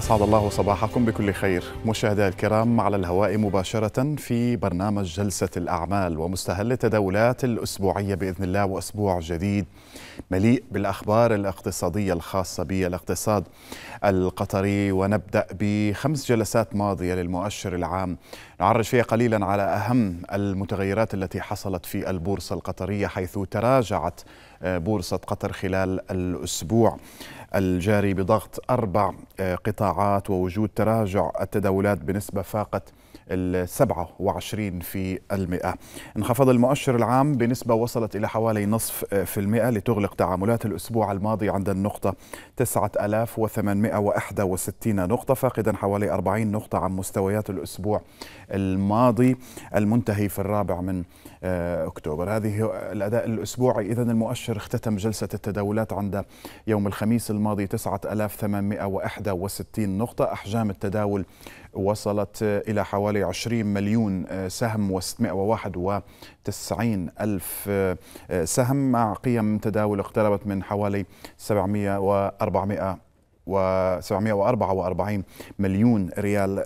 أسعد الله صباحكم بكل خير مشاهدي الكرام على الهواء مباشرة في برنامج جلسة الأعمال ومستهل التداولات الأسبوعية بإذن الله وأسبوع جديد مليء بالأخبار الاقتصادية الخاصة بالاقتصاد القطري ونبدأ بخمس جلسات ماضية للمؤشر العام نعرج فيها قليلا على أهم المتغيرات التي حصلت في البورصة القطرية حيث تراجعت بورصة قطر خلال الأسبوع الجاري بضغط أربع آه، قطاعات ووجود تراجع التداولات بنسبة فاقت السبعة وعشرين في المئة انخفض المؤشر العام بنسبة وصلت إلى حوالي نصف في المئة لتغلق تعاملات الأسبوع الماضي عند النقطة 9861 نقطة فاقدا حوالي 40 نقطة عن مستويات الأسبوع الماضي المنتهي في الرابع من آه، أكتوبر هذه الأداء الأسبوعي إذا المؤشر اختتم جلسة التداولات عند يوم الخميس الماضي 9861 نقطة أحجام التداول وصلت إلى حوالي حوالي 20 مليون آه، سهم و691 ألف آه، آه، سهم مع قيم تداول اقتربت من حوالي 700 و 400 و 744 مليون ريال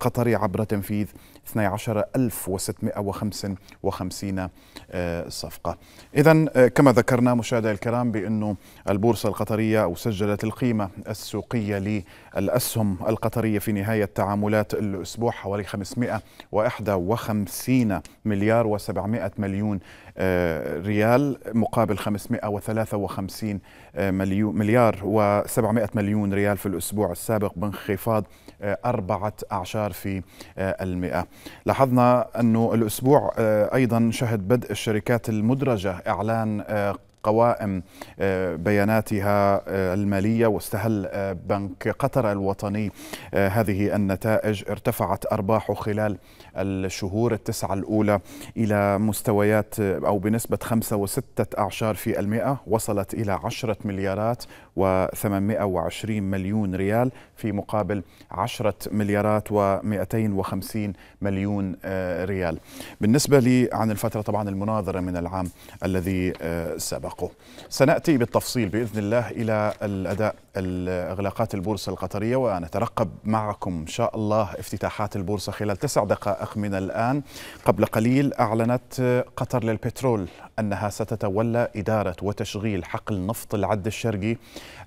قطري عبر تنفيذ 12655 آه، صفقة إذا آه، كما ذكرنا مشاهدة الكرام بأنه البورصة القطرية أو سجلت القيمة السوقية للأسهم القطرية في نهاية تعاملات الأسبوع حوالي 551 مليار و700 مليون آه، ريال مقابل 553 آه، مليون مليار و700 مليون ريال في الأسبوع السابق بانخفاض آه، أربعة أعشار في المئة لاحظنا أنه الأسبوع أيضا شهد بدء الشركات المدرجة إعلان قوائم آه، بياناتها آه، المالية واستهل آه، بنك قطر الوطني هذه النتائج ارتفعت أرباحه خلال الشهور التسعة الأولى إلى مستويات أو بنسبة خمسة وستة أعشار في المئة وصلت إلى 10 مليارات و820 مليون ريال في مقابل 10 مليارات و250 مليون ريال بالنسبة لي عن الفترة طبعا المناظرة من العام الذي سبق فرقه سنأتي بالتفصيل بإذن الله إلى الأداء اغلاقات البورصه القطريه ونترقب معكم ان شاء الله افتتاحات البورصه خلال تسع دقائق من الان قبل قليل اعلنت قطر للبترول انها ستتولى اداره وتشغيل حقل نفط العد الشرقي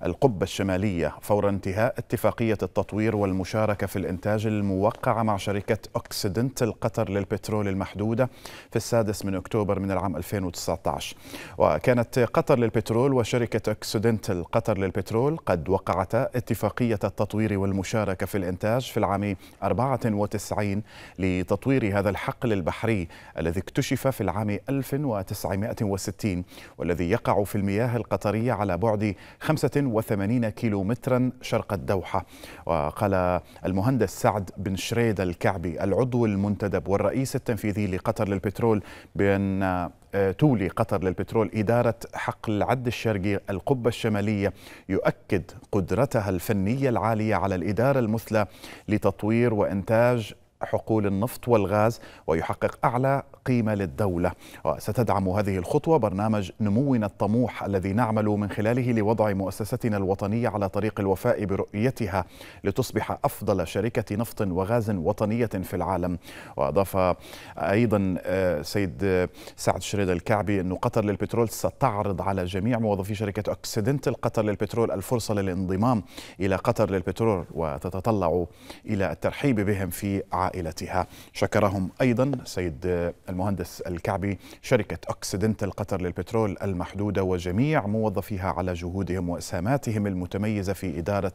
القبه الشماليه فور انتهاء اتفاقيه التطوير والمشاركه في الانتاج الموقعه مع شركه اوكسيدنت القطر للبترول المحدوده في السادس من اكتوبر من العام 2019 وكانت قطر للبترول وشركه اوكسيدنت القطر للبترول قد قد وقعت اتفاقية التطوير والمشاركة في الإنتاج في العام 94 لتطوير هذا الحقل البحري الذي اكتشف في العام 1960 والذي يقع في المياه القطرية على بعد 85 كيلومترا شرق الدوحة وقال المهندس سعد بن شريد الكعبي العضو المنتدب والرئيس التنفيذي لقطر للبترول بأن تولي قطر للبترول إدارة حقل عد الشرقي القبة الشمالية يؤكد قدرتها الفنية العالية على الإدارة المثلى لتطوير وإنتاج حقول النفط والغاز ويحقق أعلى قيمة للدولة وستدعم هذه الخطوة برنامج نمونا الطموح الذي نعمل من خلاله لوضع مؤسستنا الوطنية على طريق الوفاء برؤيتها لتصبح أفضل شركة نفط وغاز وطنية في العالم وأضاف أيضا آه، سيد آه، سعد شريد الكعبي أن قطر للبترول ستعرض على جميع موظفي شركة أكسيدنتال قطر للبترول الفرصة للانضمام إلى قطر للبترول وتتطلع إلى الترحيب بهم في وعائلتها شكرهم أيضا سيد المهندس الكعبي شركة أكسيدنت قطر للبترول المحدودة وجميع موظفيها على جهودهم وإسهاماتهم المتميزة في إدارة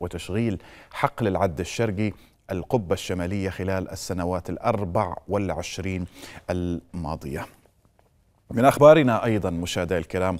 وتشغيل حقل العد الشرقي القبة الشمالية خلال السنوات الأربع والعشرين الماضية من أخبارنا أيضا مشاهدي الكرام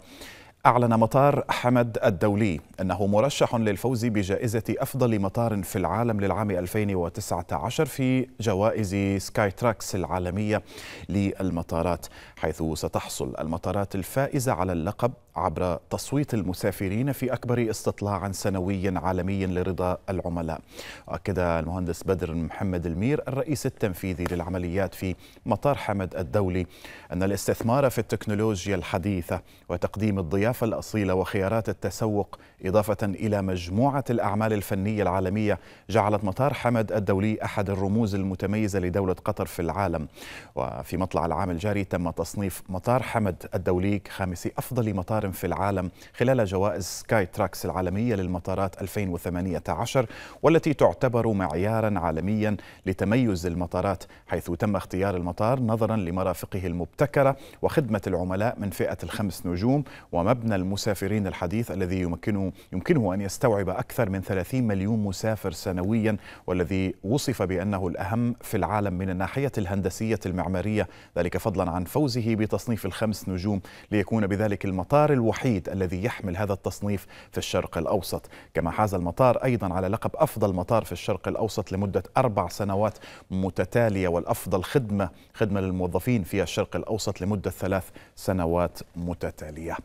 أعلن مطار حمد الدولي أنه مرشح للفوز بجائزة أفضل مطار في العالم للعام 2019 في جوائز سكاي تراكس العالمية للمطارات حيث ستحصل المطارات الفائزة على اللقب عبر تصويت المسافرين في أكبر استطلاع سنوي عالمي لرضا العملاء أكد المهندس بدر محمد المير الرئيس التنفيذي للعمليات في مطار حمد الدولي أن الاستثمار في التكنولوجيا الحديثة وتقديم الضيافة الأصيلة وخيارات التسوق إضافة إلى مجموعة الأعمال الفنية العالمية جعلت مطار حمد الدولي أحد الرموز المتميزة لدولة قطر في العالم وفي مطلع العام الجاري تم تصنيف مطار حمد الدولي خامس أفضل مطار في العالم خلال جوائز سكاي تراكس العالمية للمطارات 2018 والتي تعتبر معيارا عالميا لتميز المطارات حيث تم اختيار المطار نظرا لمرافقه المبتكرة وخدمة العملاء من فئة الخمس نجوم ومبنى المسافرين الحديث الذي يمكنه يمكنه أن يستوعب أكثر من 30 مليون مسافر سنويا والذي وصف بأنه الأهم في العالم من الناحية الهندسية المعمارية ذلك فضلا عن فوزه بتصنيف الخمس نجوم ليكون بذلك المطار الوحيد الذي يحمل هذا التصنيف في الشرق الأوسط كما حاز المطار أيضا على لقب أفضل مطار في الشرق الأوسط لمدة أربع سنوات متتالية والأفضل خدمة خدمة للموظفين في الشرق الأوسط لمدة ثلاث سنوات متتالية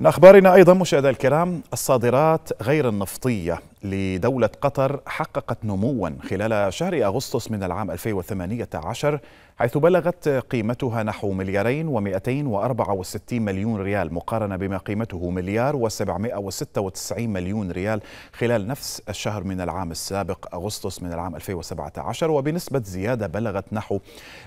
من أخبارنا أيضا مشاهدي الكرام الصادرات غير النفطية لدولة قطر حققت نموا خلال شهر أغسطس من العام 2018 حيث بلغت قيمتها نحو مليارين و264 مليون ريال مقارنة بما قيمته مليار و796 مليون ريال خلال نفس الشهر من العام السابق أغسطس من العام 2017 وبنسبة زيادة بلغت نحو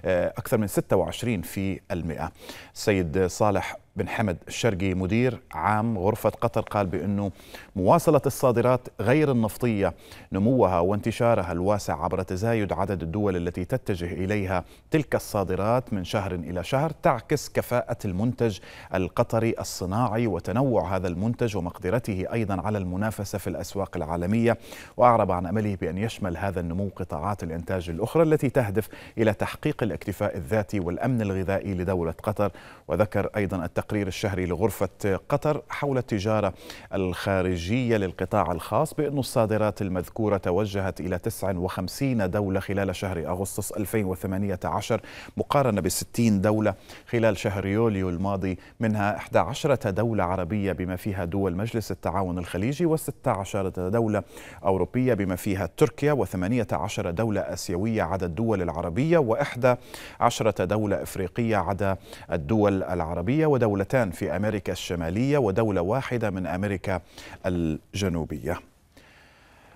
آه، أكثر من 26 في المئة السيد صالح بن حمد الشرقي مدير عام غرفة قطر قال بأنه مواصلة الصادرات غير الذخيرة النفطية نموها وانتشارها الواسع عبر تزايد عدد الدول التي تتجه إليها تلك الصادرات من شهر إلى شهر تعكس كفاءة المنتج القطري الصناعي وتنوع هذا المنتج ومقدرته أيضا على المنافسة في الأسواق العالمية وأعرب عن أمله بأن يشمل هذا النمو قطاعات الإنتاج الأخرى التي تهدف إلى تحقيق الاكتفاء الذاتي والأمن الغذائي لدولة قطر وذكر أيضا التقرير الشهري لغرفة قطر حول التجارة الخارجية للقطاع الخاص بإضافة شأن الصادرات المذكورة توجهت إلى 59 دولة خلال شهر أغسطس 2018 مقارنة ب 60 دولة خلال شهر يوليو الماضي منها 11 دولة عربية بما فيها دول مجلس التعاون الخليجي و16 دولة أوروبية بما فيها تركيا و18 دولة آسيوية عدا الدول العربية و11 دولة إفريقية عدا الدول العربية ودولتان في أمريكا الشمالية ودولة واحدة من أمريكا الجنوبية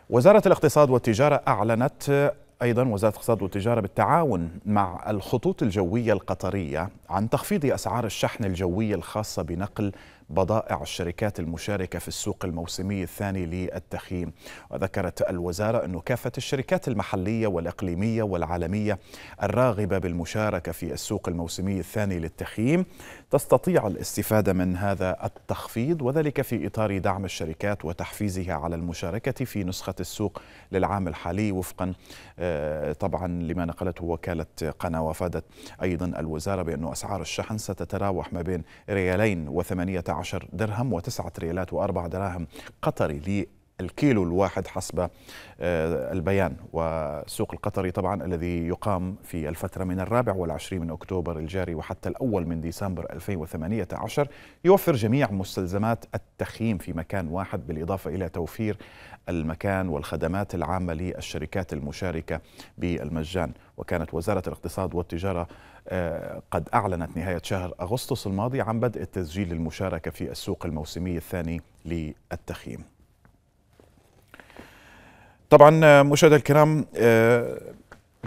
وزارة الاقتصاد والتجارة أعلنت أيضا وزارة الاقتصاد والتجارة بالتعاون مع الخطوط الجوية القطرية عن تخفيض أسعار الشحن الجوي الخاصة بنقل بضائع الشركات المشاركة في السوق الموسمي الثاني للتخييم وذكرت الوزارة أن كافة الشركات المحلية والإقليمية والعالمية الراغبة بالمشاركة في السوق الموسمي الثاني للتخييم تستطيع الاستفادة من هذا التخفيض وذلك في إطار دعم الشركات وتحفيزها على المشاركة في نسخة السوق للعام الحالي وفقا آه، طبعا لما نقلته وكالة قناة وفادت أيضا الوزارة بأن أسعار الشحن ستتراوح ما بين ريالين وثمانية عشر درهم و ريالات و دراهم قطري الكيلو الواحد حسب آه، البيان والسوق القطري طبعا الذي يقام في الفترة من الرابع والعشرين من أكتوبر الجاري وحتى الأول من ديسمبر 2018 يوفر جميع مستلزمات التخييم في مكان واحد بالإضافة إلى توفير المكان والخدمات العامة للشركات المشاركة بالمجان وكانت وزارة الاقتصاد والتجارة آه، قد أعلنت نهاية شهر أغسطس الماضي عن بدء التسجيل للمشاركة في السوق الموسمي الثاني للتخييم طبعا مشاهدي الكرام آه،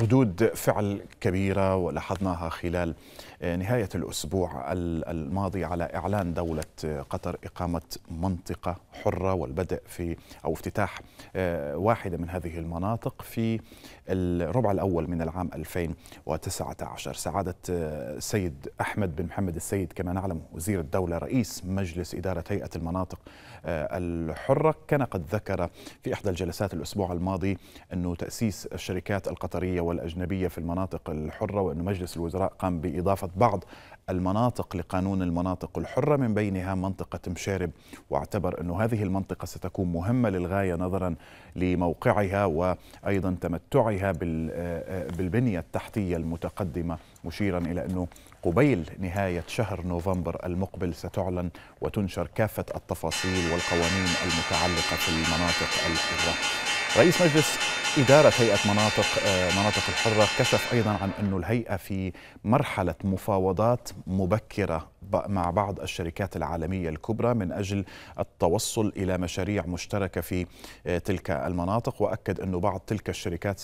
ردود فعل كبيره ولاحظناها خلال نهاية الأسبوع الماضي على إعلان دولة قطر إقامة منطقة حرة والبدء في أو افتتاح آه، واحدة من هذه المناطق في الربع الأول من العام 2019 سعادة السيد آه، أحمد بن محمد السيد كما نعلم وزير الدولة رئيس مجلس إدارة هيئة المناطق آه، الحرة كان قد ذكر في إحدى الجلسات الأسبوع الماضي أنه تأسيس الشركات القطرية والأجنبية في المناطق الحرة وأن مجلس الوزراء قام بإضافة وضمت بعض المناطق لقانون المناطق الحرة من بينها منطقة مشارب واعتبر أن هذه المنطقة ستكون مهمة للغاية نظرا لموقعها وأيضا تمتعها آه، بالبنية التحتية المتقدمة مشيرا إلى أنه قبيل نهاية شهر نوفمبر المقبل ستعلن وتنشر كافة التفاصيل والقوانين المتعلقة في المناطق الحرة رئيس مجلس إدارة هيئة مناطق آه، مناطق الحرة كشف أيضا عن أن الهيئة في مرحلة مفاوضات مبكرة مع بعض الشركات العالمية الكبرى من أجل التوصل إلى مشاريع مشتركة في آه، تلك المناطق وأكد أن بعض تلك الشركات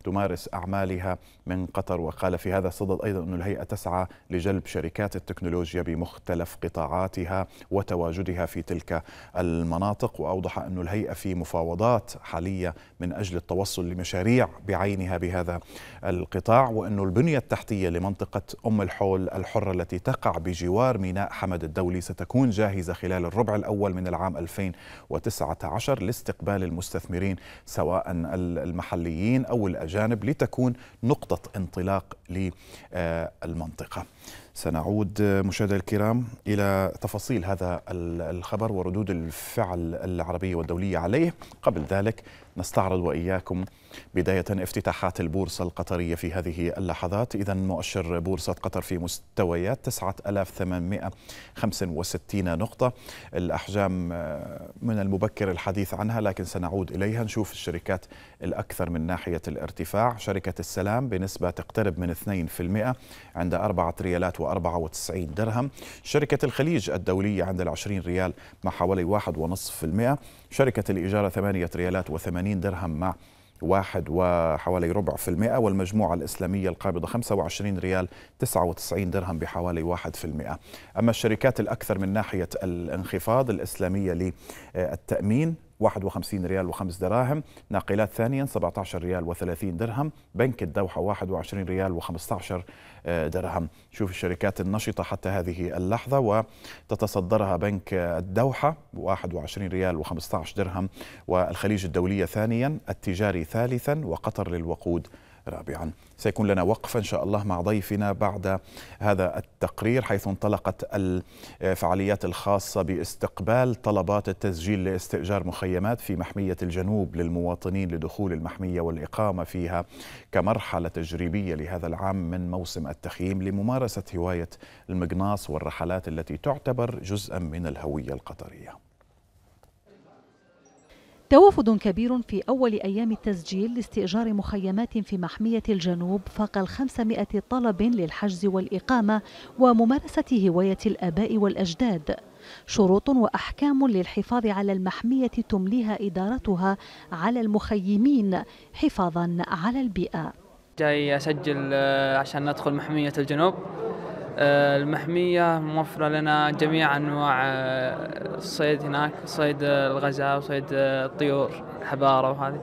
ستمارس أعمالها من قطر وقال في هذا الصدد أيضا أن الهيئة تسعى لجلب شركات التكنولوجيا بمختلف قطاعاتها وتواجدها في تلك المناطق وأوضح أن الهيئة في مفاوضات حالية من أجل التوصل التوصل لمشاريع بعينها بهذا القطاع وأن البنية التحتية لمنطقة أم الحول الحرة التي تقع بجوار ميناء حمد الدولي ستكون جاهزة خلال الربع الأول من العام 2019 لاستقبال المستثمرين سواء المحليين أو الأجانب لتكون نقطة انطلاق للمنطقة سنعود مشاهدينا الكرام إلى تفاصيل هذا الخبر وردود الفعل العربية والدولية عليه قبل ذلك نستعرض وإياكم بداية افتتاحات البورصة القطرية في هذه اللحظات إذا مؤشر بورصة قطر في مستويات 9865 نقطة الأحجام آه، من المبكر الحديث عنها لكن سنعود إليها نشوف الشركات الأكثر من ناحية الارتفاع شركة السلام بنسبة تقترب من 2% عند 4 ريالات 194 درهم شركة الخليج الدولية عند العشرين ريال مع حوالي 1.5% شركة الإجارة 8 ريالات و80 درهم مع واحد وحوالي ربع في المئة والمجموعة الإسلامية القابضة 25 ريال 99 درهم بحوالي واحد في المئة أما الشركات الأكثر من ناحية الانخفاض الإسلامية للتأمين 51 ريال و5 دراهم ناقلات ثانيا 17 ريال و30 درهم بنك الدوحة 21 ريال و15 آه، درهم شوف الشركات النشطة حتى هذه اللحظة وتتصدرها بنك الدوحة 21 ريال و15 درهم والخليج الدولية ثانيا التجاري ثالثا وقطر للوقود رابعا سيكون لنا وقفة إن شاء الله مع ضيفنا بعد هذا التقرير حيث انطلقت الفعاليات الخاصة باستقبال طلبات التسجيل لاستئجار مخيمات في محمية الجنوب للمواطنين لدخول المحمية والإقامة فيها كمرحلة تجريبية لهذا العام من موسم التخييم لممارسة هواية المقناص والرحلات التي تعتبر جزءا من الهوية القطرية توافد كبير في أول أيام التسجيل لاستئجار مخيمات في محمية الجنوب فاق الخمسمائة طلب للحجز والإقامة وممارسة هواية الآباء والأجداد شروط وأحكام للحفاظ على المحمية تمليها إدارتها على المخيمين حفاظا على البيئة جاي أسجل آه، عشان ندخل محمية الجنوب آه، المحمية موفرة لنا جميع أنواع الصيد آه، هناك صيد الغزال وصيد آه، الطيور الحبارة وهذه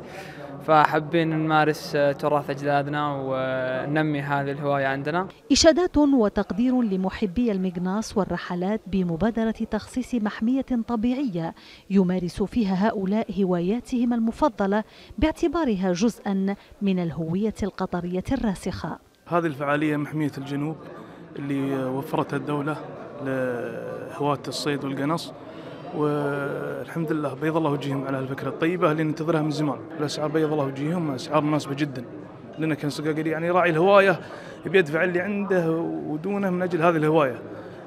فحابين نمارس تراث أجدادنا وننمي هذه الهواية عندنا إشادات وتقدير لمحبي المقناص والرحلات بمبادرة تخصيص محمية طبيعية يمارس فيها هؤلاء هواياتهم المفضلة باعتبارها جزءا من الهوية القطرية الراسخة هذه الفعالية محمية الجنوب اللي وفرتها الدولة لهواة الصيد والقنص والحمد لله بيض الله وجيهم على الفكرة الطيبة اللي ننتظرها من زمان الأسعار بيض الله وجيهم أسعار مناسبة جدا لأن كان سقاقري يعني راعي الهواية بيدفع اللي عنده ودونه من أجل هذه الهواية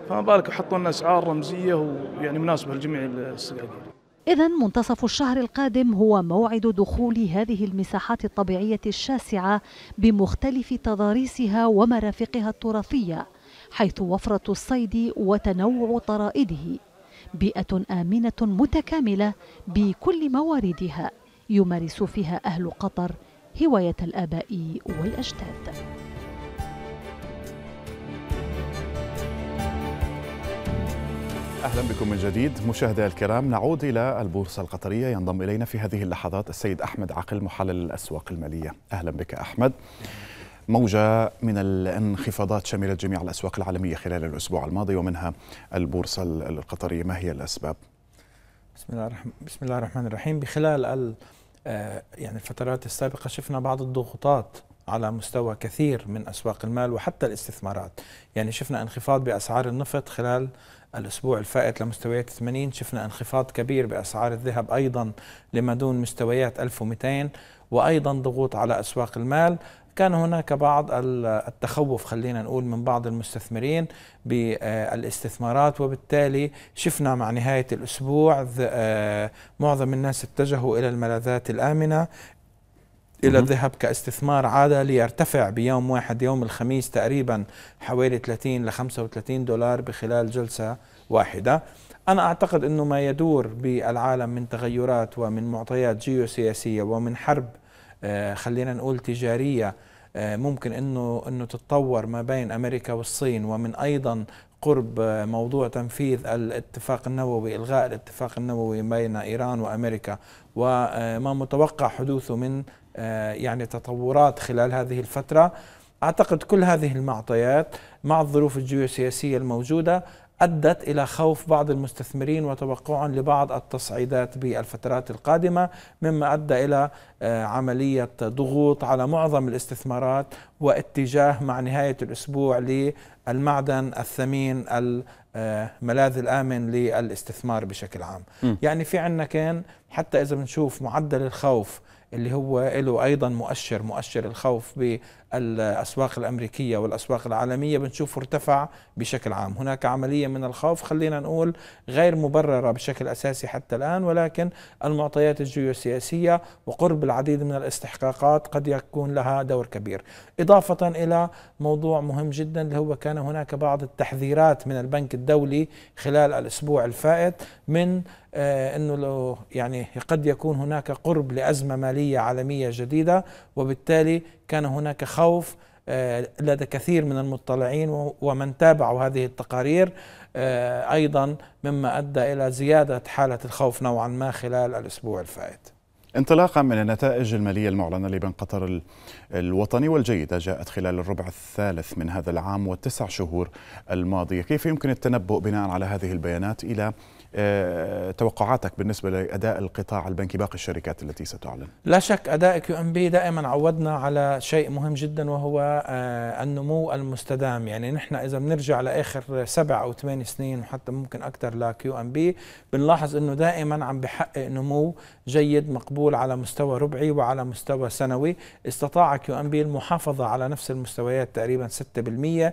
فما بالك وحطوا لنا أسعار رمزية ويعني مناسبة لجميع السقاقير إذا منتصف الشهر القادم هو موعد دخول هذه المساحات الطبيعية الشاسعة بمختلف تضاريسها ومرافقها التراثية حيث وفرة الصيد وتنوع طرائده بيئة آمنة متكاملة بكل مواردها يمارس فيها أهل قطر هواية الآباء والأجداد اهلا بكم من جديد مشاهدي الكرام نعود الى البورصه القطريه ينضم الينا في هذه اللحظات السيد احمد عقل محلل الاسواق الماليه اهلا بك احمد موجة من الانخفاضات شملت جميع الأسواق العالمية خلال الأسبوع الماضي ومنها البورصة القطرية ما هي الأسباب؟ بسم الله الرحمن بسم الله الرحمن الرحيم بخلال ال آه، يعني الفترات السابقة شفنا بعض الضغوطات على مستوى كثير من أسواق المال وحتى الاستثمارات يعني شفنا انخفاض بأسعار النفط خلال الأسبوع الفائت لمستويات 80 شفنا انخفاض كبير بأسعار الذهب أيضا لما دون مستويات 1200 وأيضا ضغوط على أسواق المال كان هناك بعض التخوف خلينا نقول من بعض المستثمرين بالاستثمارات وبالتالي شفنا مع نهاية الأسبوع آه، معظم الناس اتجهوا إلى الملاذات الآمنة الى الذهب كاستثمار عاده ليرتفع بيوم واحد يوم الخميس تقريبا حوالي 30 ل 35 دولار بخلال جلسه واحده. انا اعتقد انه ما يدور بالعالم من تغيرات ومن معطيات جيوسياسيه ومن حرب آه، خلينا نقول تجاريه آه، ممكن انه انه تتطور ما بين امريكا والصين ومن ايضا قرب آه، موضوع تنفيذ الاتفاق النووي الغاء الاتفاق النووي بين ايران وامريكا وما متوقع حدوثه من يعني تطورات خلال هذه الفتره اعتقد كل هذه المعطيات مع الظروف الجيوسياسيه الموجوده أدت إلى خوف بعض المستثمرين وتوقع لبعض التصعيدات بالفترات القادمة مما أدى إلى آه، عملية ضغوط على معظم الاستثمارات واتجاه مع نهاية الأسبوع للمعدن الثمين الملاذ آه، الآمن للاستثمار بشكل عام م. يعني في عندنا كان حتى إذا بنشوف معدل الخوف اللي هو له أيضا مؤشر مؤشر الخوف الأسواق الأمريكية والأسواق العالمية بنشوف ارتفع بشكل عام هناك عملية من الخوف خلينا نقول غير مبررة بشكل أساسي حتى الآن ولكن المعطيات الجيوسياسية وقرب العديد من الاستحقاقات قد يكون لها دور كبير إضافة إلى موضوع مهم جدا اللي هو كان هناك بعض التحذيرات من البنك الدولي خلال الأسبوع الفائت من آه، انه لو يعني قد يكون هناك قرب لازمه ماليه عالميه جديده وبالتالي كان هناك خ الخوف آه، لدى كثير من المطلعين ومن تابعوا هذه التقارير آه، ايضا مما ادى الى زياده حاله الخوف نوعا ما خلال الاسبوع الفائت. انطلاقا من النتائج المالية المعلنة لبنك قطر الوطني والجيدة جاءت خلال الربع الثالث من هذا العام والتسع شهور الماضية كيف يمكن التنبؤ بناء على هذه البيانات إلى آه، توقعاتك بالنسبة لأداء القطاع البنكي باقي الشركات التي ستعلن لا شك أداء كيو ام بي دائما عودنا على شيء مهم جدا وهو آه، النمو المستدام يعني نحن إذا بنرجع لآخر سبع أو ثمان سنين وحتى ممكن أكثر لكيو ام بي بنلاحظ أنه دائما عم بحقق نمو جيد مقبول على مستوى ربعي وعلى مستوى سنوي استطاع كيو ام بي المحافظة على نفس المستويات تقريبا 6%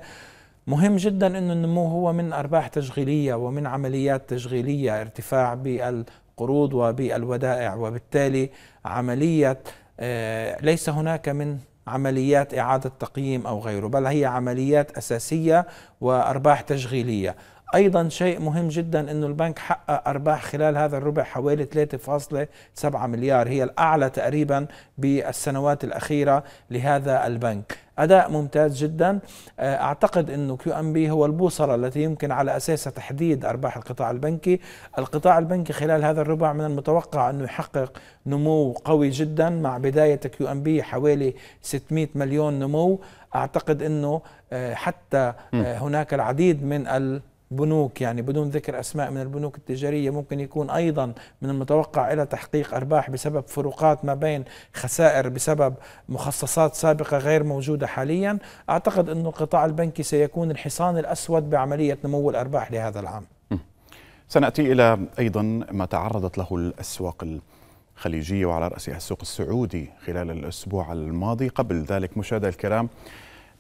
مهم جدا أن النمو هو من أرباح تشغيلية ومن عمليات تشغيلية ارتفاع بالقروض وبالودائع وبالتالي عملية آه، ليس هناك من عمليات إعادة تقييم أو غيره بل هي عمليات أساسية وأرباح تشغيلية ايضا شيء مهم جدا انه البنك حقق ارباح خلال هذا الربع حوالي 3.7 مليار هي الاعلى تقريبا بالسنوات الاخيره لهذا البنك اداء ممتاز جدا آه، اعتقد انه كيو ام بي هو البوصله التي يمكن على اساسها تحديد ارباح القطاع البنكي القطاع البنكي خلال هذا الربع من المتوقع انه يحقق نمو قوي جدا مع بدايه كيو ام بي حوالي 600 مليون نمو اعتقد انه آه، حتى آه، هناك العديد من ال بنوك يعني بدون ذكر اسماء من البنوك التجاريه ممكن يكون ايضا من المتوقع الى تحقيق ارباح بسبب فروقات ما بين خسائر بسبب مخصصات سابقه غير موجوده حاليا، اعتقد انه القطاع البنكي سيكون الحصان الاسود بعمليه نمو الارباح لهذا العام. سناتي الى ايضا ما تعرضت له الاسواق الخليجيه وعلى راسها السوق السعودي خلال الاسبوع الماضي، قبل ذلك مشاهدينا الكرام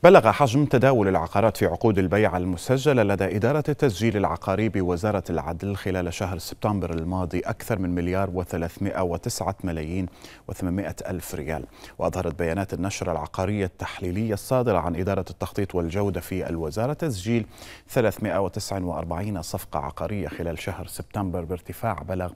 بلغ حجم تداول العقارات في عقود البيع المسجلة لدى إدارة التسجيل العقاري بوزارة العدل خلال شهر سبتمبر الماضي أكثر من مليار و309 ملايين و800 ألف ريال وأظهرت بيانات النشرة العقارية التحليلية الصادرة عن إدارة التخطيط والجودة في الوزارة تسجيل 349 صفقة عقارية خلال شهر سبتمبر بارتفاع بلغ 42%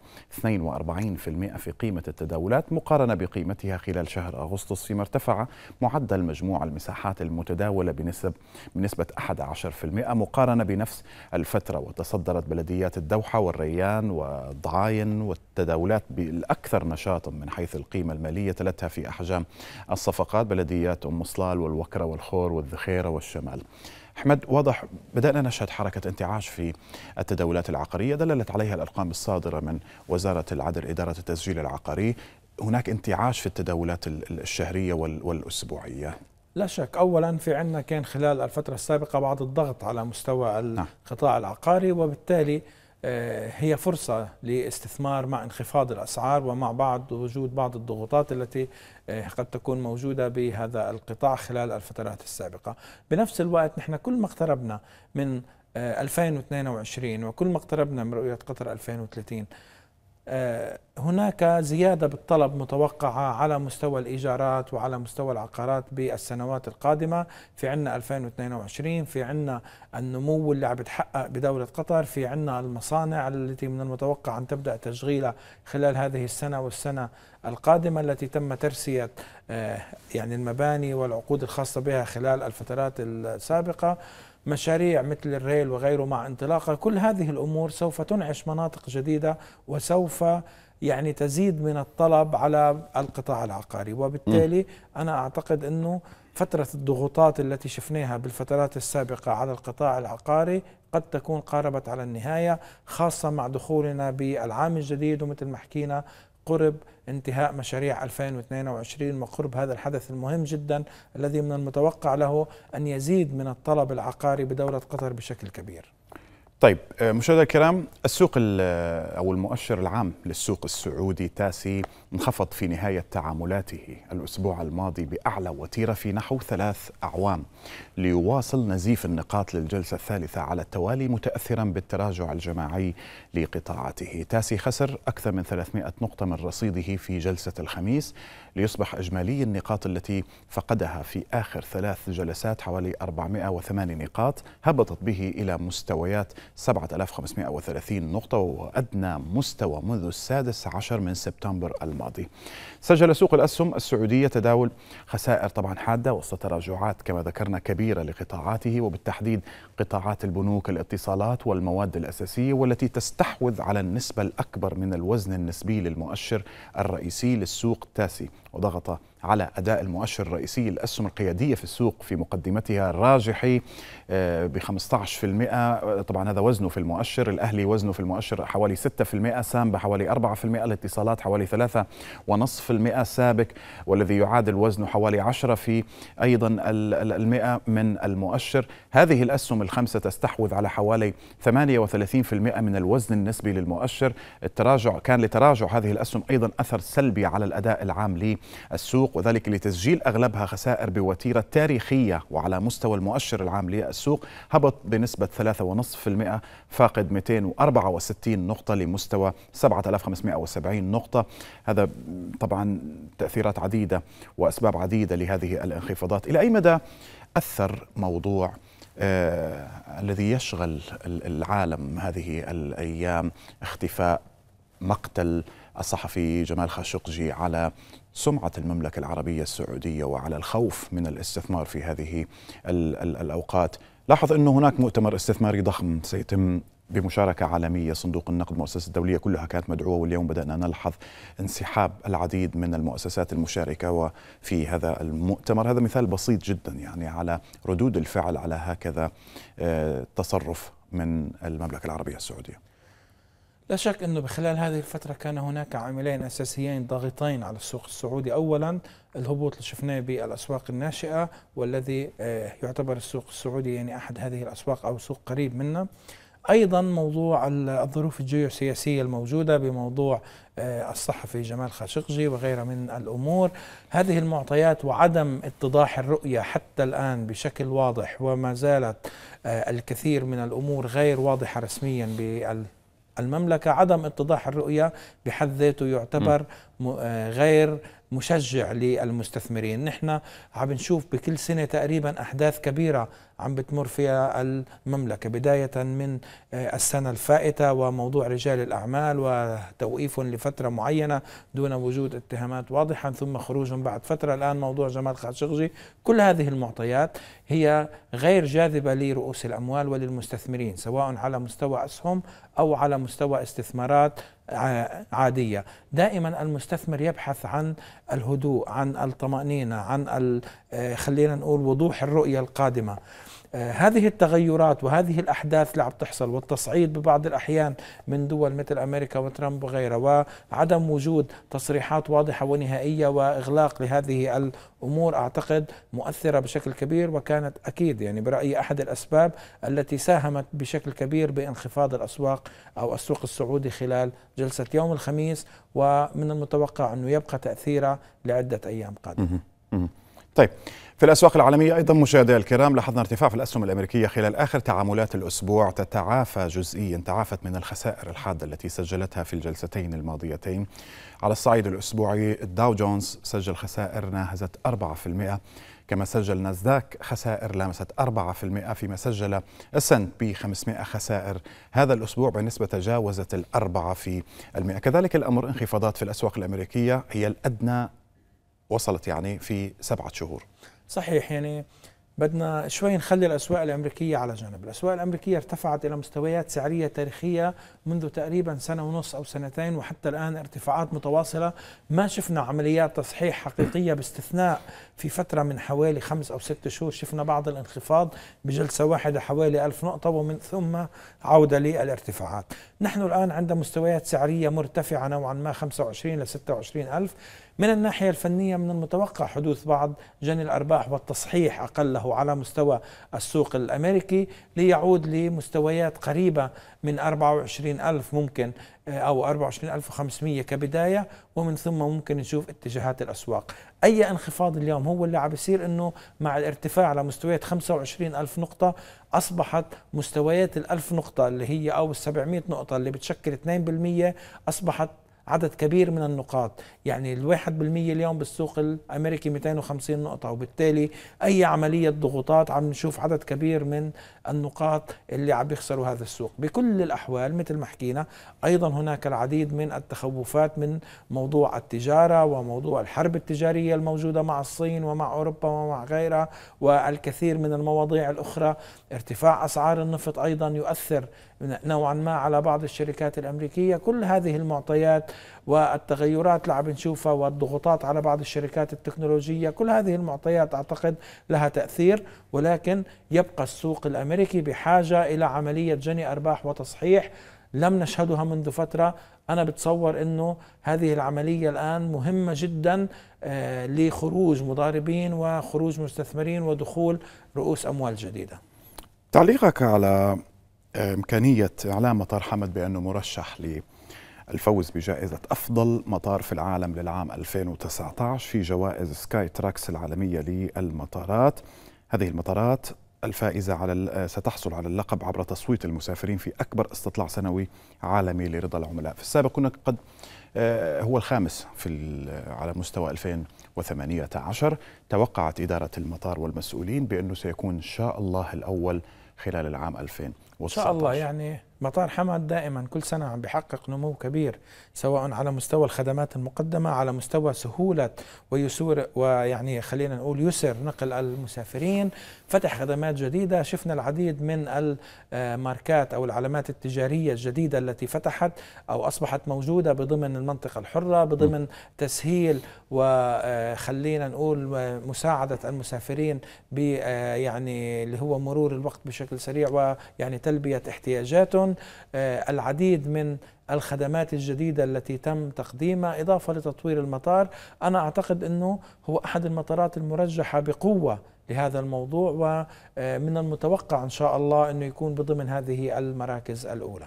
في قيمة التداولات مقارنة بقيمتها خلال شهر أغسطس فيما ارتفع معدل مجموع المساحات المتداولة متداولة بنسب بنسبة 11% مقارنة بنفس الفترة وتصدرت بلديات الدوحة والريان والضعاين والتداولات بالأكثر نشاطا من حيث القيمة المالية تلتها في أحجام الصفقات بلديات أم مصلال والوكرة والخور والذخيرة والشمال أحمد واضح بدأنا نشهد حركة انتعاش في التداولات العقارية دللت عليها الأرقام الصادرة من وزارة العدل إدارة التسجيل العقاري هناك انتعاش في التداولات الشهرية والأسبوعية لا شك اولا في عندنا كان خلال الفتره السابقه بعض الضغط على مستوى نعم. القطاع العقاري وبالتالي آه، هي فرصة لاستثمار مع انخفاض الأسعار ومع بعض وجود بعض الضغوطات التي آه، قد تكون موجودة بهذا القطاع خلال الفترات السابقة بنفس الوقت نحن كل ما اقتربنا من 2022 آه، وكل ما اقتربنا من رؤية قطر 2030 آه، هناك زيادة بالطلب متوقعة على مستوى الإيجارات وعلى مستوى العقارات بالسنوات القادمة في عنا 2022 في عنا النمو اللي عم بتحقق بدولة قطر في عنا المصانع التي من المتوقع أن تبدأ تشغيلها خلال هذه السنة والسنة القادمة التي تم ترسية آه، يعني المباني والعقود الخاصة بها خلال الفترات السابقة مشاريع مثل الريل وغيره مع انطلاقة كل هذه الأمور سوف تنعش مناطق جديدة وسوف يعني تزيد من الطلب على القطاع العقاري وبالتالي أنا أعتقد أنه فترة الضغوطات التي شفناها بالفترات السابقة على القطاع العقاري قد تكون قاربت على النهاية خاصة مع دخولنا بالعام الجديد ومثل ما حكينا قرب انتهاء مشاريع 2022 وقرب هذا الحدث المهم جدا الذي من المتوقع له أن يزيد من الطلب العقاري بدولة قطر بشكل كبير طيب آه، مشاهدينا الكرام السوق آه، او المؤشر العام للسوق السعودي تاسي انخفض في نهايه تعاملاته الاسبوع الماضي باعلى وتيره في نحو ثلاث اعوام ليواصل نزيف النقاط للجلسه الثالثه على التوالي متاثرا بالتراجع الجماعي لقطاعاته تاسي خسر اكثر من 300 نقطه من رصيده في جلسه الخميس ليصبح اجمالي النقاط التي فقدها في اخر ثلاث جلسات حوالي 408 نقاط هبطت به الى مستويات 7530 نقطة وأدنى مستوى منذ السادس عشر من سبتمبر الماضي سجل سوق الأسهم السعودية تداول خسائر طبعا حادة وسط تراجعات كما ذكرنا كبيرة لقطاعاته وبالتحديد قطاعات البنوك الاتصالات والمواد الأساسية والتي تستحوذ على النسبة الأكبر من الوزن النسبي للمؤشر الرئيسي للسوق التاسي وضغط على أداء المؤشر الرئيسي الأسهم القيادية في السوق في مقدمتها الراجحي آه، ب 15% طبعا هذا وزنه في المؤشر الأهلي وزنه في المؤشر حوالي 6% سام بحوالي 4% الاتصالات حوالي 3.5% سابك والذي يعادل وزنه حوالي 10 في أيضا المئة من المؤشر هذه الأسهم الخمسة تستحوذ على حوالي 38% من الوزن النسبي للمؤشر التراجع كان لتراجع هذه الأسهم أيضا أثر سلبي على الأداء العام للسوق السوق وذلك لتسجيل أغلبها خسائر بوتيرة تاريخية وعلى مستوى المؤشر العام للسوق هبط بنسبة 3.5% فاقد 264 نقطة لمستوى 7570 نقطة هذا طبعا تأثيرات عديدة وأسباب عديدة لهذه الانخفاضات إلى أي مدى أثر موضوع آه الذي يشغل العالم هذه الأيام اختفاء مقتل الصحفي جمال خاشقجي على سمعة المملكة العربية السعودية وعلى الخوف من الاستثمار في هذه ال ال الأوقات لاحظ أنه هناك مؤتمر استثماري ضخم سيتم بمشاركة عالمية صندوق النقد المؤسسة الدولية كلها كانت مدعوة واليوم بدأنا نلحظ انسحاب العديد من المؤسسات المشاركة وفي هذا المؤتمر هذا مثال بسيط جدا يعني على ردود الفعل على هكذا آه، تصرف من المملكة العربية السعودية لا شك أنه بخلال هذه الفترة كان هناك عاملين أساسيين ضاغطين على السوق السعودي أولا الهبوط اللي شفناه بالأسواق الناشئة والذي آه، يعتبر السوق السعودي يعني أحد هذه الأسواق أو سوق قريب منا ايضا موضوع الظروف الجيوسياسيه الموجوده بموضوع آه، الصحفي جمال خاشقجي وغيرها من الامور هذه المعطيات وعدم اتضاح الرؤيه حتى الان بشكل واضح وما زالت آه، الكثير من الامور غير واضحه رسميا بال المملكة عدم اتضاح الرؤية بحد ذاته يعتبر آه، غير مشجع للمستثمرين نحن عم نشوف بكل سنة تقريبا أحداث كبيرة عم بتمر فيها المملكة بداية من آه، السنة الفائتة وموضوع رجال الأعمال وتوقيف لفترة معينة دون وجود اتهامات واضحة ثم خروجهم بعد فترة الآن موضوع جمال خاشقجي كل هذه المعطيات هي غير جاذبة لرؤوس الأموال وللمستثمرين سواء على مستوى أسهم أو على مستوى استثمارات عادية دائما المستثمر يبحث عن الهدوء عن الطمأنينة عن آه، خلينا نقول وضوح الرؤية القادمة آه، هذه التغيرات وهذه الأحداث اللي عم تحصل والتصعيد ببعض الأحيان من دول مثل أمريكا وترامب وغيرها وعدم وجود تصريحات واضحة ونهائية وإغلاق لهذه الأمور أعتقد مؤثرة بشكل كبير وكانت أكيد يعني برأيي أحد الأسباب التي ساهمت بشكل كبير بانخفاض الأسواق أو السوق السعودي خلال جلسة يوم الخميس ومن المتوقع أنه يبقى تأثيره لعدة أيام قادمة طيب في الأسواق العالمية أيضا مشاهدينا الكرام لاحظنا ارتفاع في الأسهم الأمريكية خلال آخر تعاملات الأسبوع تتعافى جزئيا تعافت من الخسائر الحادة التي سجلتها في الجلستين الماضيتين على الصعيد الأسبوعي الداو جونز سجل خسائر ناهزت 4% كما سجل نازداك خسائر لامست 4% فيما سجل اس ان بي 500 خسائر هذا الاسبوع بنسبه تجاوزت ال 4% كذلك الامر انخفاضات في الاسواق الامريكيه هي الادنى وصلت يعني في سبعه شهور صحيح يعني بدنا شوي نخلي الاسواق الامريكيه على جنب، الاسواق الامريكيه ارتفعت الى مستويات سعريه تاريخيه منذ تقريبا سنه ونص او سنتين وحتى الان ارتفاعات متواصله، ما شفنا عمليات تصحيح حقيقيه باستثناء في فتره من حوالي خمس او ست شهور شفنا بعض الانخفاض بجلسه واحده حوالي ألف نقطه ومن ثم عوده للارتفاعات. نحن الان عند مستويات سعريه مرتفعه نوعا ما 25 ل 26 ألف من الناحية الفنية من المتوقع حدوث بعض جني الأرباح والتصحيح أقله على مستوى السوق الأمريكي ليعود لمستويات قريبة من 24 ألف ممكن آه، أو 24500 كبداية ومن ثم ممكن نشوف اتجاهات الأسواق أي انخفاض اليوم هو اللي عم بيصير أنه مع الارتفاع لمستويات 25000 نقطة أصبحت مستويات الألف 1000 نقطة اللي هي أو ال 700 نقطة اللي بتشكل 2% أصبحت عدد كبير من النقاط يعني الواحد بالمية اليوم بالسوق الأمريكي 250 نقطة وبالتالي أي عملية ضغوطات عم نشوف عدد كبير من النقاط اللي عم بيخسروا هذا السوق بكل الأحوال مثل ما حكينا أيضا هناك العديد من التخوفات من موضوع التجارة وموضوع الحرب التجارية الموجودة مع الصين ومع أوروبا ومع غيرها والكثير من المواضيع الأخرى ارتفاع أسعار النفط أيضا يؤثر نوعا ما على بعض الشركات الأمريكية كل هذه المعطيات والتغيرات اللي عم نشوفها والضغوطات على بعض الشركات التكنولوجية كل هذه المعطيات أعتقد لها تأثير ولكن يبقى السوق الأمريكي بحاجة إلى عملية جني أرباح وتصحيح لم نشهدها منذ فترة أنا بتصور أنه هذه العملية الآن مهمة جدا آه، لخروج مضاربين وخروج مستثمرين ودخول رؤوس أموال جديدة تعليقك على آه، إمكانية إعلام مطار حمد بأنه مرشح الفوز بجائزة أفضل مطار في العالم للعام 2019 في جوائز سكاي تراكس العالمية للمطارات هذه المطارات الفائزة على ستحصل على اللقب عبر تصويت المسافرين في أكبر استطلاع سنوي عالمي لرضا العملاء في السابق كنا قد آه، هو الخامس في على مستوى 2018 توقعت إدارة المطار والمسؤولين بأنه سيكون إن شاء الله الأول خلال العام 2019 إن شاء الله يعني مطار حمد دائما كل سنة عم بحقق نمو كبير سواء على مستوى الخدمات المقدمة على مستوى سهولة ويسور ويعني خلينا نقول يسر نقل المسافرين فتح خدمات جديدة شفنا العديد من الماركات أو العلامات التجارية الجديدة التي فتحت أو أصبحت موجودة بضمن المنطقة الحرة بضمن تسهيل وخلينا نقول مساعدة المسافرين ب يعني اللي هو مرور الوقت بشكل سريع ويعني تلبية احتياجاتهم آه، العديد من الخدمات الجديدة التي تم تقديمها إضافة لتطوير المطار أنا أعتقد أنه هو أحد المطارات المرجحة بقوة لهذا الموضوع ومن آه، المتوقع إن شاء الله أنه يكون بضمن هذه المراكز الأولى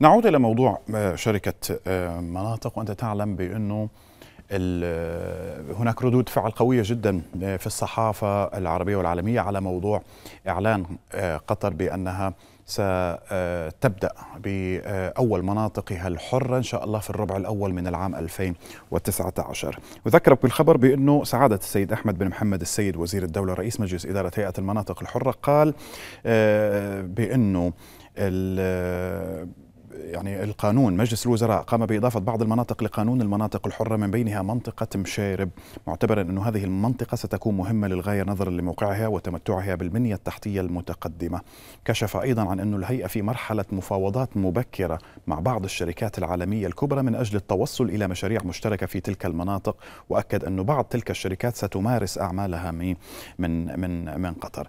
نعود إلى موضوع آه، شركة مناطق وأنت تعلم بأنه هناك ردود فعل قوية جدا في الصحافة العربية والعالمية على موضوع إعلان قطر بأنها ستبدأ بأول مناطقها الحرة إن شاء الله في الربع الأول من العام 2019 وذكرك بالخبر بأنه سعادة السيد أحمد بن محمد السيد وزير الدولة رئيس مجلس إدارة هيئة المناطق الحرة قال آه، بأنه يعني القانون مجلس الوزراء قام باضافه بعض المناطق لقانون المناطق الحره من بينها منطقه مشارب معتبرا أن هذه المنطقه ستكون مهمه للغايه نظرا لموقعها وتمتعها بالبنيه التحتيه المتقدمه كشف ايضا عن أن الهيئه في مرحله مفاوضات مبكره مع بعض الشركات العالميه الكبرى من اجل التوصل الى مشاريع مشتركه في تلك المناطق واكد أن بعض تلك الشركات ستمارس اعمالها من من من قطر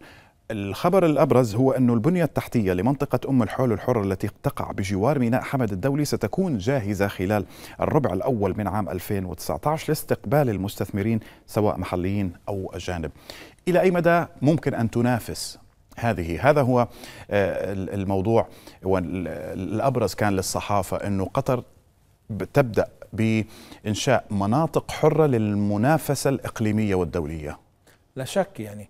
الخبر الأبرز هو أن البنية التحتية لمنطقة أم الحول الحرة التي تقع بجوار ميناء حمد الدولي ستكون جاهزة خلال الربع الأول من عام 2019 لاستقبال المستثمرين سواء محليين أو أجانب إلى أي مدى ممكن أن تنافس هذه هذا هو آه، الموضوع والأبرز كان للصحافة أنه قطر تبدأ بإنشاء مناطق حرة للمنافسة الإقليمية والدولية لا شك يعني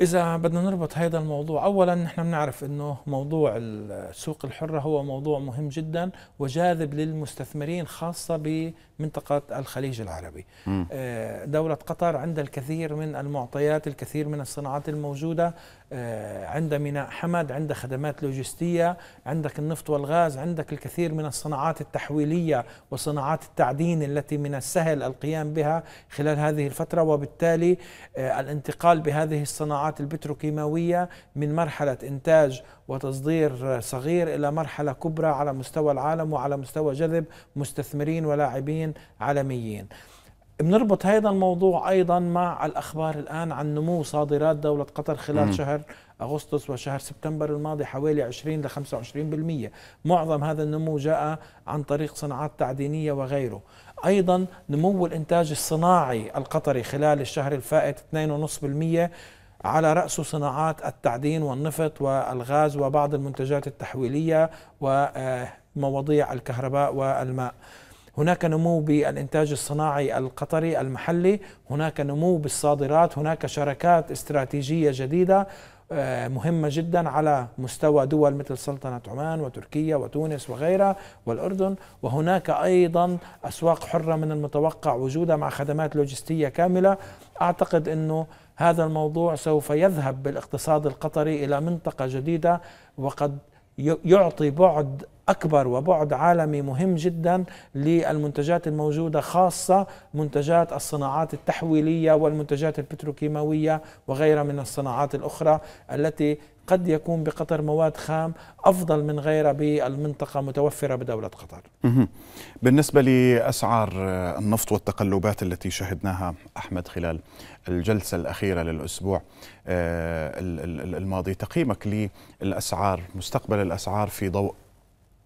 إذا بدنا نربط هذا الموضوع أولا نحن بنعرف أنه موضوع السوق الحرة هو موضوع مهم جدا وجاذب للمستثمرين خاصة بمنطقة الخليج العربي آه، دولة قطر عندها الكثير من المعطيات الكثير من الصناعات الموجودة آه، عندها ميناء حمد عندها خدمات لوجستية عندك النفط والغاز عندك الكثير من الصناعات التحويلية وصناعات التعدين التي من السهل القيام بها خلال هذه الفترة وبالتالي آه، الانتقال بهذه الصناعات البتروكيماوية من مرحلة إنتاج وتصدير صغير إلى مرحلة كبرى على مستوى العالم وعلى مستوى جذب مستثمرين ولاعبين عالميين بنربط هذا الموضوع ايضا مع الاخبار الان عن نمو صادرات دوله قطر خلال م. شهر اغسطس وشهر سبتمبر الماضي حوالي 20 ل 25%، معظم هذا النمو جاء عن طريق صناعات تعدينيه وغيره. ايضا نمو الانتاج الصناعي القطري خلال الشهر الفائت 2.5% على رأسه صناعات التعدين والنفط والغاز وبعض المنتجات التحويلية ومواضيع الكهرباء والماء. هناك نمو بالإنتاج الصناعي القطري المحلي هناك نمو بالصادرات هناك شركات استراتيجية جديدة آه، مهمة جدا على مستوى دول مثل سلطنة عمان وتركيا وتونس وغيرها والأردن وهناك أيضا أسواق حرة من المتوقع وجودها مع خدمات لوجستية كاملة أعتقد أنه هذا الموضوع سوف يذهب بالاقتصاد القطري إلى منطقة جديدة وقد يعطي بعد أكبر وبعد عالمي مهم جدا للمنتجات الموجودة خاصة منتجات الصناعات التحويلية والمنتجات البتروكيماوية وغيرها من الصناعات الأخرى التي قد يكون بقطر مواد خام افضل من غيرها بالمنطقه متوفره بدوله قطر. بالنسبه لاسعار النفط والتقلبات التي شهدناها احمد خلال الجلسه الاخيره للاسبوع آه، الماضي، تقييمك للاسعار، مستقبل الاسعار في ضوء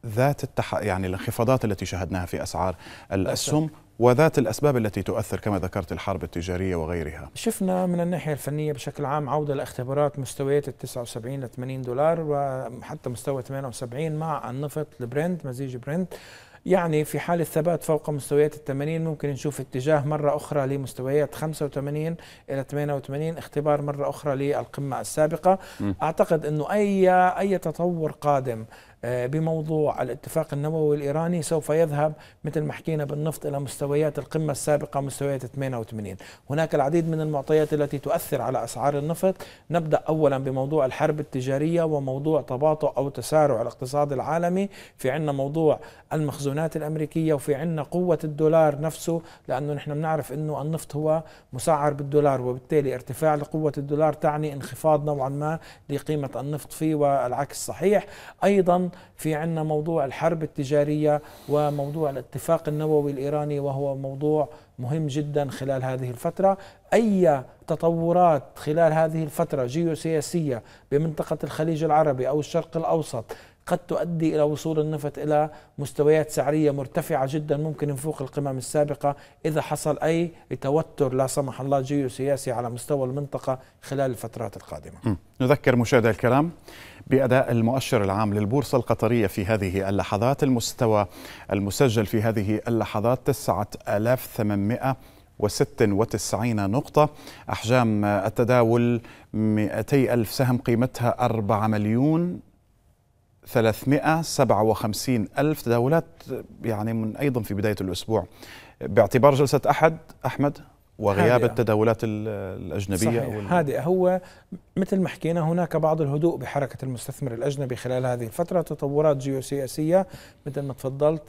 ذات التح... يعني الانخفاضات التي شاهدناها في اسعار الاسهم وذات الاسباب التي تؤثر كما ذكرت الحرب التجاريه وغيرها. شفنا من الناحيه الفنيه بشكل عام عوده لاختبارات مستويات ال 79 ل 80 دولار وحتى مستوى 78 مع النفط البرند مزيج برند يعني في حال الثبات فوق مستويات ال 80 ممكن نشوف اتجاه مرة أخرى لمستويات 85 إلى 88 اختبار مرة أخرى للقمة السابقة م. أعتقد أنه أي أي تطور قادم آه، بموضوع الاتفاق النووي الإيراني سوف يذهب مثل ما حكينا بالنفط إلى مستويات القمة السابقة مستويات 88 هناك العديد من المعطيات التي تؤثر على أسعار النفط نبدأ أولا بموضوع الحرب التجارية وموضوع تباطؤ أو تسارع الاقتصاد العالمي في عنا موضوع المخزونات الأمريكية وفي عنا قوة الدولار نفسه لأنه نحن بنعرف أنه النفط هو مسعر بالدولار وبالتالي ارتفاع لقوة الدولار تعني انخفاض نوعا ما لقيمة النفط فيه والعكس صحيح أيضا في عنا موضوع الحرب التجارية وموضوع الاتفاق النووي الإيراني وهو موضوع مهم جدا خلال هذه الفترة أي تطورات خلال هذه الفترة جيوسياسية بمنطقة الخليج العربي أو الشرق الأوسط قد تؤدي إلى وصول النفط إلى مستويات سعرية مرتفعة جدا ممكن نفوق القمم السابقة إذا حصل أي توتر لا سمح الله جيوسياسي على مستوى المنطقة خلال الفترات القادمة نذكر مشاهدي الكرام بأداء المؤشر العام للبورصة القطرية في هذه اللحظات المستوى المسجل في هذه اللحظات 9800 و96 نقطة أحجام التداول 200 ألف سهم قيمتها 4 مليون 357 ألف تداولات يعني من أيضا في بداية الأسبوع باعتبار جلسة أحد أحمد وغياب هادئة. التداولات الأجنبية صحيح. هادئة هو مثل ما حكينا هناك بعض الهدوء بحركة المستثمر الأجنبي خلال هذه الفترة تطورات جيوسياسية مثل ما تفضلت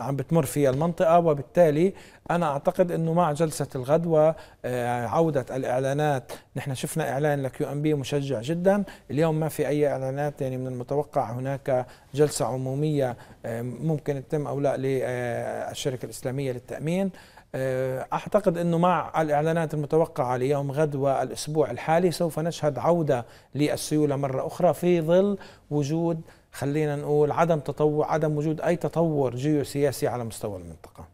عم بتمر فيها المنطقة وبالتالي أنا أعتقد أنه مع جلسة الغد وعودة آه، الإعلانات نحن شفنا إعلان لكيو أم بي مشجع جدا اليوم ما في أي إعلانات يعني من المتوقع هناك جلسة عمومية آه، ممكن تتم أو لا للشركة الإسلامية للتأمين آه، اعتقد انه مع الاعلانات المتوقعه ليوم غد والاسبوع الحالي سوف نشهد عوده للسيوله مره اخرى في ظل وجود خلينا نقول عدم تطور عدم وجود اي تطور جيوسياسي على مستوى المنطقه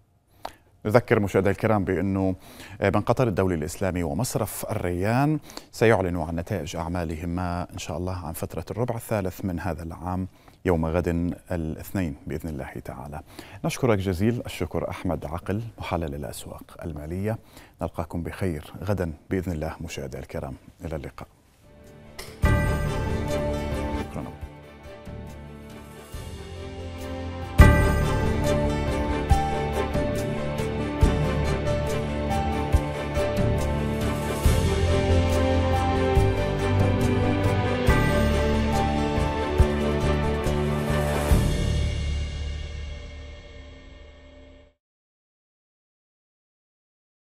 نذكر مشاهدي الكرام بأنه آه، من قطر الدولي الإسلامي ومصرف الريان سيعلنوا عن نتائج أعمالهما إن شاء الله عن فترة الربع الثالث من هذا العام يوم غد الاثنين بإذن الله تعالى نشكرك جزيل الشكر أحمد عقل محلل الأسواق المالية نلقاكم بخير غدا بإذن الله مشاهدي الكرام إلى اللقاء